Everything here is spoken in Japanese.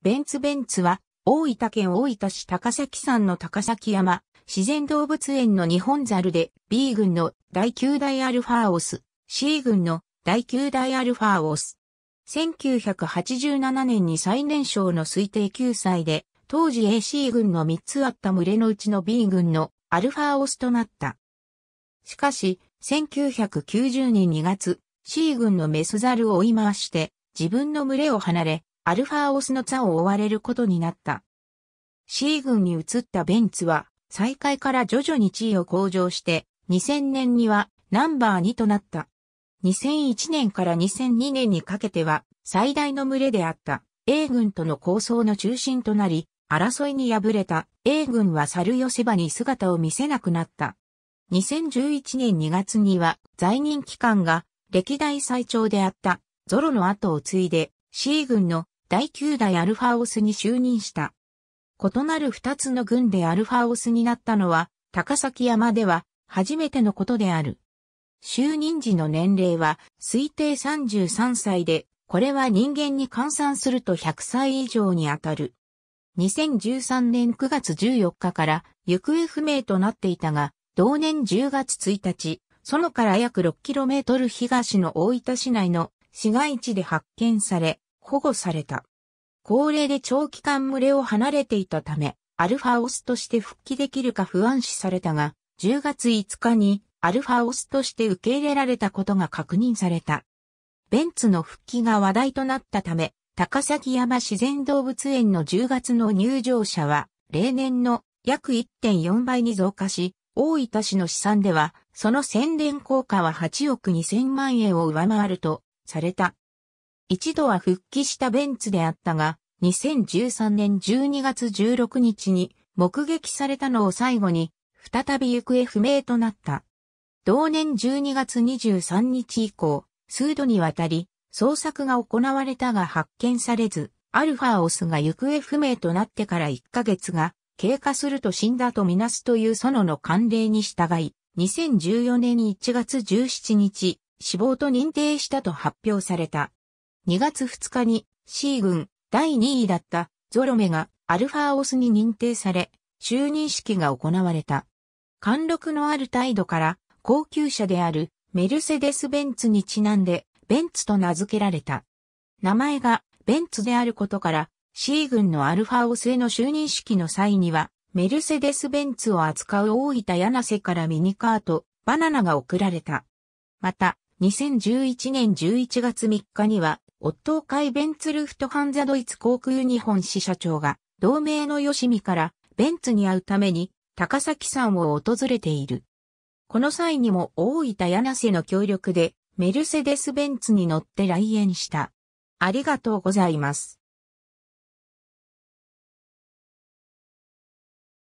ベンツベンツは、大分県大分市高崎山の高崎山、自然動物園の日本ザルで、B 群の第9代アルファオス、C 群の第9代アルファオス。1987年に最年少の推定9歳で、当時 AC 群の3つあった群れのうちの B 群のアルファオスとなった。しかし、1990年2月、C 群のメスザルを追い回して、自分の群れを離れ、アルファオスの座を追われることになった。C 軍に移ったベンツは、再開から徐々に地位を向上して、2000年にはナンバー2となった。2001年から2002年にかけては、最大の群れであった A 軍との構想の中心となり、争いに敗れた A 軍は猿寄せ場に姿を見せなくなった。2011年2月には在任期間が歴代最長であったゾロの後を継いで C 軍の第9代アルファオスに就任した。異なる2つの軍でアルファオスになったのは、高崎山では初めてのことである。就任時の年齢は推定33歳で、これは人間に換算すると100歳以上にあたる。2013年9月14日から行方不明となっていたが、同年10月1日、園から約6トル東の大分市内の市街地で発見され、保護された。高齢で長期間群れを離れていたため、アルファオスとして復帰できるか不安視されたが、10月5日にアルファオスとして受け入れられたことが確認された。ベンツの復帰が話題となったため、高崎山自然動物園の10月の入場者は、例年の約1.4倍に増加し、大分市の試算では、その宣伝効果は8億2000万円を上回ると、された。一度は復帰したベンツであったが、2013年12月16日に目撃されたのを最後に、再び行方不明となった。同年12月23日以降、数度にわたり、捜索が行われたが発見されず、アルファオスが行方不明となってから1ヶ月が経過すると死んだとみなすという園の慣例に従い、2014年1月17日、死亡と認定したと発表された。2月2日に C 軍第2位だったゾロメがアルファオスに認定され、就任式が行われた。貫禄のある態度から高級車であるメルセデス・ベンツにちなんでベンツと名付けられた。名前がベンツであることから C 軍のアルファオスへの就任式の際にはメルセデス・ベンツを扱う大分柳瀬からミニカート、バナナが贈られた。また、2011年11月3日にはオットー海ベンツルフトハンザドイツ航空日本支社長が、同盟の吉見からベンツに会うために、高崎山を訪れている。この際にも大分柳瀬の協力で、メルセデス・ベンツに乗って来園した。ありがとうございます。